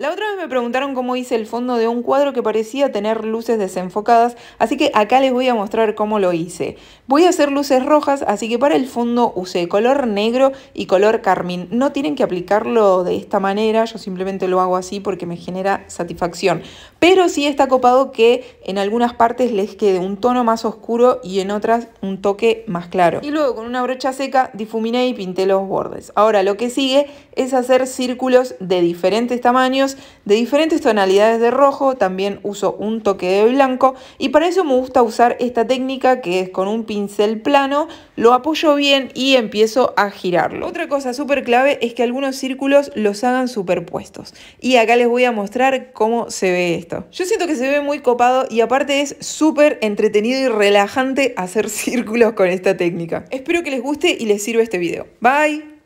La otra vez me preguntaron cómo hice el fondo de un cuadro que parecía tener luces desenfocadas, así que acá les voy a mostrar cómo lo hice. Voy a hacer luces rojas, así que para el fondo usé color negro y color carmín. No tienen que aplicarlo de esta manera, yo simplemente lo hago así porque me genera satisfacción. Pero sí está copado que en algunas partes les quede un tono más oscuro y en otras un toque más claro. Y luego con una brocha seca difuminé y pinté los bordes. Ahora lo que sigue es hacer círculos de diferentes tamaños de diferentes tonalidades de rojo, también uso un toque de blanco y para eso me gusta usar esta técnica que es con un pincel plano, lo apoyo bien y empiezo a girarlo. Otra cosa súper clave es que algunos círculos los hagan superpuestos y acá les voy a mostrar cómo se ve esto. Yo siento que se ve muy copado y aparte es súper entretenido y relajante hacer círculos con esta técnica. Espero que les guste y les sirva este video. Bye!